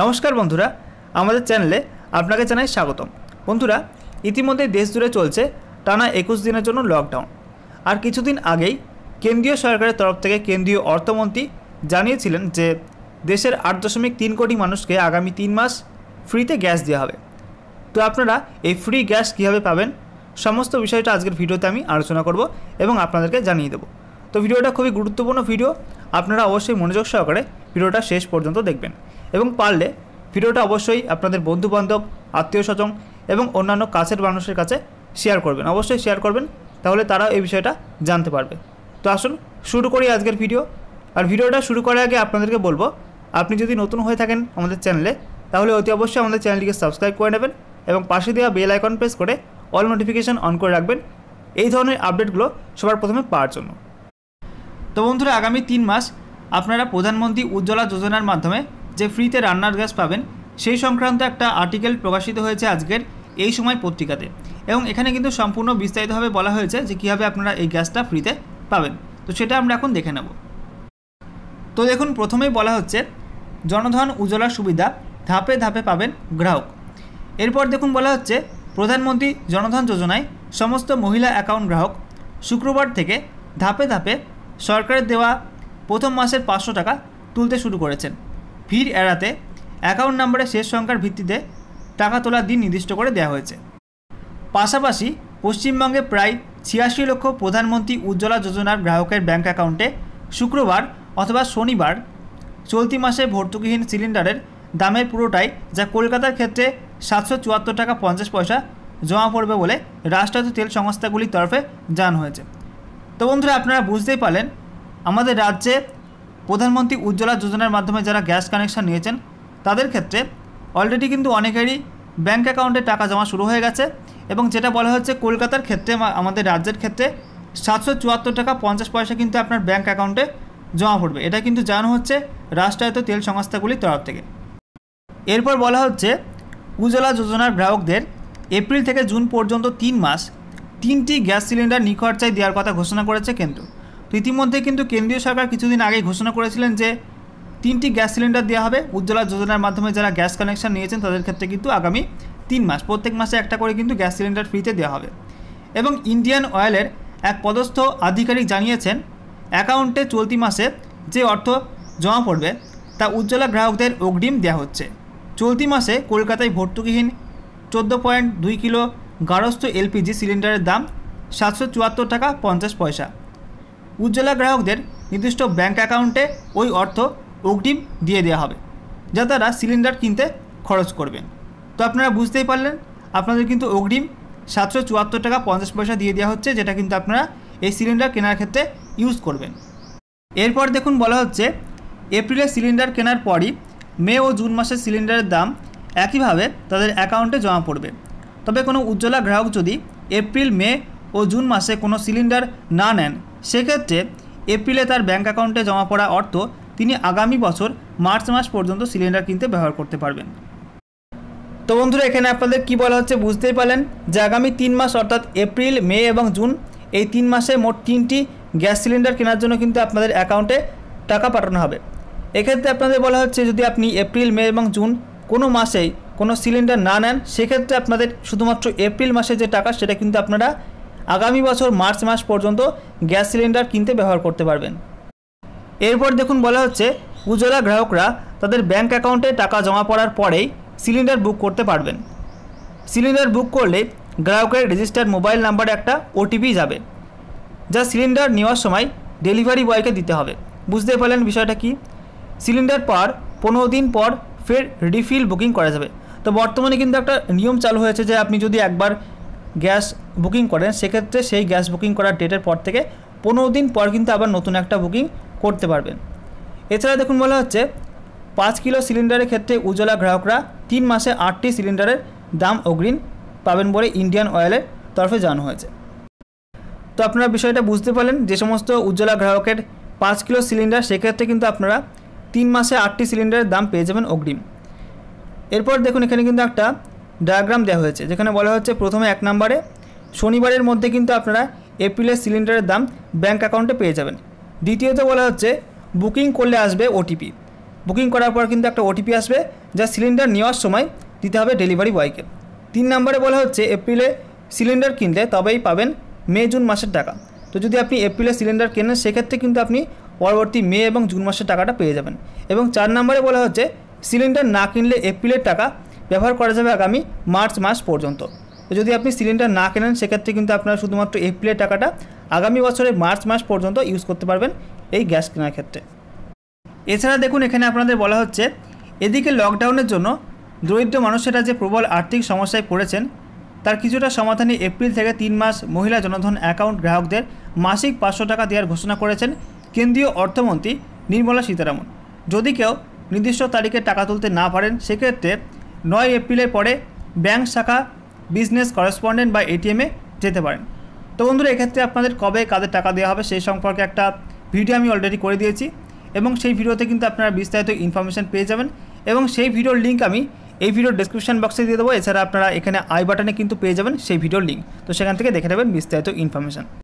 নমস্কার বন্ধুরা আমাদের চ্যানেলে আপনাকে জানাই স্বাগতম বন্ধুরা ইতিমধ্যে দেশ জুড়ে চলছে টানা একুশ দিনের জন্য লকডাউন আর কিছুদিন আগেই কেন্দ্রীয় সরকারের তরফ থেকে কেন্দ্রীয় অর্থমন্ত্রী জানিয়েছিলেন যে দেশের আট দশমিক তিন কোটি মানুষকে আগামী তিন মাস ফ্রিতে গ্যাস দেওয়া হবে তো আপনারা এই ফ্রি গ্যাস কীভাবে পাবেন সমস্ত বিষয়টা আজকের ভিডিওতে আমি আলোচনা করব এবং আপনাদেরকে জানিয়ে দেবো তো ভিডিওটা খুবই গুরুত্বপূর্ণ ভিডিও আপনারা অবশ্যই মনোযোগ সহকারে ভিডিওটা শেষ পর্যন্ত দেখবেন এবং পারলে ভিডিওটা অবশ্যই আপনাদের বন্ধুবান্ধব আত্মীয় স্বজন এবং অন্যান্য কাছের মানুষের কাছে শেয়ার করবেন অবশ্যই শেয়ার করবেন তাহলে তারাও এই বিষয়টা জানতে পারবে তো আসুন শুরু করি আজকের ভিডিও আর ভিডিওটা শুরু করার আগে আপনাদেরকে বলবো আপনি যদি নতুন হয়ে থাকেন আমাদের চ্যানেলে তাহলে অতি অবশ্যই আমাদের চ্যানেলটিকে সাবস্ক্রাইব করে নেবেন এবং পাশে দেওয়া বেল আইকন প্রেস করে অল নোটিফিকেশান অন করে রাখবেন এই ধরনের আপডেটগুলো সবার প্রথমে পাওয়ার জন্য তো বন্ধুরা আগামী তিন মাস আপনারা প্রধানমন্ত্রী উজ্জ্বলা যোজনার মাধ্যমে যে ফ্রিতে রান্নার গ্যাস পাবেন সেই সংক্রান্ত একটা আর্টিকেল প্রকাশিত হয়েছে আজকের এই সময় পত্রিকাতে এবং এখানে কিন্তু সম্পূর্ণ বিস্তারিতভাবে বলা হয়েছে যে কীভাবে আপনারা এই গ্যাসটা ফ্রিতে পাবেন তো সেটা আমরা এখন দেখে নেব তো দেখুন প্রথমেই বলা হচ্ছে জনধন উজ্জ্বলা সুবিধা ধাপে ধাপে পাবেন গ্রাহক এরপর দেখুন বলা হচ্ছে প্রধানমন্ত্রী জনধন যোজনায় সমস্ত মহিলা অ্যাকাউন্ট গ্রাহক শুক্রবার থেকে ধাপে ধাপে সরকারের দেওয়া প্রথম মাসের পাঁচশো টাকা তুলতে শুরু করেছেন ভিড় এড়াতে অ্যাকাউন্ট নম্বরের শেষ সংখ্যার ভিত্তিতে টাকা তোলার দিন নির্দিষ্ট করে দেওয়া হয়েছে পাশাপাশি পশ্চিমবঙ্গে প্রায় ছিয়াশি লক্ষ প্রধানমন্ত্রী উজ্জ্বলা যোজনার গ্রাহকের ব্যাঙ্ক অ্যাকাউন্টে শুক্রবার অথবা শনিবার চলতি মাসে ভর্তুকিহীন সিলিন্ডারের দামের পুরোটাই যা কলকাতার ক্ষেত্রে সাতশো চুয়াত্তর টাকা পঞ্চাশ পয়সা জমা পড়বে বলে রাষ্ট্রায়ত্ত তেল সংস্থাগুলির তরফে জানানো হয়েছে তো বন্ধুরা আপনারা বুঝতেই পারলেন আমাদের রাজ্যে প্রধানমন্ত্রী উজ্জ্বলা যোজনার মাধ্যমে যারা গ্যাস কানেকশান নিয়েছেন তাদের ক্ষেত্রে অলরেডি কিন্তু অনেকেরই ব্যাঙ্ক অ্যাকাউন্টে টাকা জমা শুরু হয়ে গেছে এবং যেটা বলা হচ্ছে কলকাতার ক্ষেত্রে আমাদের রাজ্যের ক্ষেত্রে সাতশো চুয়াত্তর টাকা পঞ্চাশ পয়সা কিন্তু আপনার ব্যাঙ্ক অ্যাকাউন্টে জমা পড়বে এটা কিন্তু জানানো হচ্ছে রাষ্ট্রায়ত্ত তেল সংস্থাগুলির তরফ থেকে এরপর বলা হচ্ছে উজ্জ্বলা যোজনার গ্রাহকদের এপ্রিল থেকে জুন পর্যন্ত তিন মাস তিনটি গ্যাস সিলিন্ডার নিখরচায় দেওয়ার কথা ঘোষণা করেছে কেন্দ্র তো ইতিমধ্যে কিন্তু কেন্দ্রীয় সরকার কিছুদিন আগে ঘোষণা করেছিলেন যে তিনটি গ্যাস সিলিন্ডার দেওয়া হবে উজ্জ্বলা যোজনার মাধ্যমে যারা গ্যাস কানেকশন নিয়েছেন তাদের ক্ষেত্রে কিন্তু আগামী তিন মাস প্রত্যেক মাসে একটা করে কিন্তু গ্যাস সিলিন্ডার ফ্রিতে দেওয়া হবে এবং ইন্ডিয়ান অয়েলের এক পদস্থ আধিকারিক জানিয়েছেন অ্যাকাউন্টে চলতি মাসে যে অর্থ জমা পড়বে তা উজ্জ্বলা গ্রাহকদের অগ্রিম দেওয়া হচ্ছে চলতি মাসে কলকাতায় ভর্তুকিহীন চোদ্দ পয়েন্ট দুই কিলো গারস্থ এলপিজি সিলিন্ডারের দাম সাতশো চুয়াত্তর টাকা পঞ্চাশ পয়সা উজ্জ্বলা গ্রাহকদের নির্দিষ্ট ব্যাঙ্ক অ্যাকাউন্টে ওই অর্থ অগ্রিম দিয়ে দেওয়া হবে যা তারা সিলিন্ডার কিনতে খরচ করবেন তো আপনারা বুঝতেই পারলেন আপনাদের কিন্তু অগ্রিম সাতশো চুয়াত্তর টাকা পঞ্চাশ পয়সা দিয়ে দেওয়া হচ্ছে যেটা কিন্তু আপনারা এই সিলিন্ডার কেনার ক্ষেত্রে ইউজ করবেন এরপর দেখুন বলা হচ্ছে এপ্রিলে সিলিন্ডার কেনার পরই মে ও জুন মাসের সিলিন্ডারের দাম একইভাবে তাদের অ্যাকাউন্টে জমা পড়বে তবে কোনো উজ্জ্বলা গ্রাহক যদি এপ্রিল মে ও জুন মাসে কোনো সিলিন্ডার না নেন সেক্ষেত্রে এপ্রিলে তার ব্যাঙ্ক অ্যাকাউন্টে জমা পড়া অর্থ তিনি আগামী বছর মার্চ মাস পর্যন্ত সিলিন্ডার কিনতে ব্যবহার করতে পারবেন তো বন্ধুরা এখানে আপনাদের কি বলা হচ্ছে বুঝতেই পারলেন যে আগামী তিন মাস অর্থাৎ এপ্রিল মে এবং জুন এই তিন মাসে মোট তিনটি গ্যাস সিলিন্ডার কেনার জন্য কিন্তু আপনাদের অ্যাকাউন্টে টাকা পাঠানো হবে এক্ষেত্রে আপনাদের বলা হচ্ছে যদি আপনি এপ্রিল মে এবং জুন কোনো মাসেই কোনো সিলিন্ডার না নেন সেক্ষেত্রে আপনাদের শুধুমাত্র এপ্রিল মাসে যে টাকা সেটা কিন্তু আপনারা আগামী বছর মার্চ মাস পর্যন্ত গ্যাস সিলিন্ডার কিনতে ব্যবহার করতে পারবেন এরপর দেখুন বলা হচ্ছে উজ্জ্বলা গ্রাহকরা তাদের ব্যাংক অ্যাকাউন্টে টাকা জমা পড়ার পরেই সিলিন্ডার বুক করতে পারবেন সিলিন্ডার বুক করলে গ্রাহকের রেজিস্টার্ড মোবাইল নাম্বারে একটা ওটিপি যাবে যা সিলিন্ডার নেওয়ার সময় ডেলিভারি বয়কে দিতে হবে বুঝতে পারলেন বিষয়টা কি সিলিন্ডার পর পনেরো দিন পর ফের রিফিল বুকিং করা যাবে তো বর্তমানে কিন্তু একটা নিয়ম চালু হয়েছে যে আপনি যদি একবার গ্যাস বুকিং করেন সেক্ষেত্রে সেই গ্যাস বুকিং করার ডেটের পর থেকে পনেরো দিন পর কিন্তু আবার নতুন একটা বুকিং করতে পারবেন এছাড়া দেখুন বলা হচ্ছে পাঁচ কিলো সিলিন্ডারের ক্ষেত্রে উজ্জ্বলা গ্রাহকরা তিন মাসে আটটি সিলিন্ডারের দাম অগ্রিম পাবেন বলে ইন্ডিয়ান অয়েলের তরফে জানানো হয়েছে তো আপনারা বিষয়টা বুঝতে পারলেন যে সমস্ত উজ্জ্বলা গ্রাহকের পাঁচ কিলো সিলিন্ডার সেক্ষেত্রে কিন্তু আপনারা তিন মাসে আটটি সিলিন্ডারের দাম পেয়ে যাবেন অগ্রিম এরপর দেখুন এখানে কিন্তু একটা ডায়াগ্রাম দেওয়া হয়েছে যেখানে বলা হচ্ছে প্রথমে এক নম্বরে শনিবারের মধ্যে কিন্তু আপনারা এপ্রিলের সিলিন্ডারের দাম ব্যাঙ্ক অ্যাকাউন্টে পেয়ে যাবেন দ্বিতীয়ত বলা হচ্ছে বুকিং করলে আসবে ওটিপি বুকিং করার পর কিন্তু একটা ওটিপি আসবে যা সিলিন্ডার নেওয়ার সময় দিতে হবে ডেলিভারি বয়কে তিন নম্বরে বলা হচ্ছে এপ্রিলে সিলিন্ডার কিনলে তবেই পাবেন মে জুন মাসের টাকা তো যদি আপনি এপ্রিলে সিলিন্ডার কেনেন সেক্ষেত্রে কিন্তু আপনি পরবর্তী মে এবং জুন মাসের টাকাটা পেয়ে যাবেন এবং চার নম্বরে বলা হচ্ছে সিলিন্ডার না কিনলে এপ্রিলের টাকা ব্যবহার করা যাবে আগামী মার্চ মাস পর্যন্ত তো যদি আপনি সিলিন্ডার না কেনেন সেক্ষেত্রে কিন্তু আপনারা শুধুমাত্র এপ্রিলের টাকাটা আগামী বছরের মার্চ মাস পর্যন্ত ইউজ করতে পারবেন এই গ্যাস কেনার ক্ষেত্রে এছাড়া দেখুন এখানে আপনাদের বলা হচ্ছে এদিকে লকডাউনের জন্য দরিদ্র মানুষেরা যে প্রবল আর্থিক সমস্যায় পড়েছেন তার কিছুটা সমাধানে এপ্রিল থেকে তিন মাস মহিলা জনধন অ্যাকাউন্ট গ্রাহকদের মাসিক পাঁচশো টাকা দেওয়ার ঘোষণা করেছেন কেন্দ্রীয় অর্থমন্ত্রী নির্মলা সীতারামন যদি কেউ নির্দিষ্ট তারিখে টাকা তুলতে না পারেন সেক্ষেত্রে নয় এপ্রিলের পরে ব্যাংক শাখা বিজনেস করেসপন্ডেন্ট বা এটিএমে যেতে পারেন তো বন্ধুরা এক্ষেত্রে আপনাদের কবে কাদের টাকা দেওয়া হবে সেই সম্পর্কে একটা ভিডিও আমি অলরেডি করে দিয়েছি এবং সেই ভিডিওতে কিন্তু আপনারা বিস্তারিত ইনফরমেশান পেয়ে যাবেন এবং সেই ভিডিওর লিঙ্ক আমি এই ভিডিওর ডিসক্রিপশান বক্সে দিয়ে দেবো এছাড়া আপনারা এখানে আই বাটনে কিন্তু পেয়ে যাবেন সেই ভিডিওর লিঙ্ক তো সেখান থেকে দেখে নেবেন বিস্তারিত ইনফরমেশান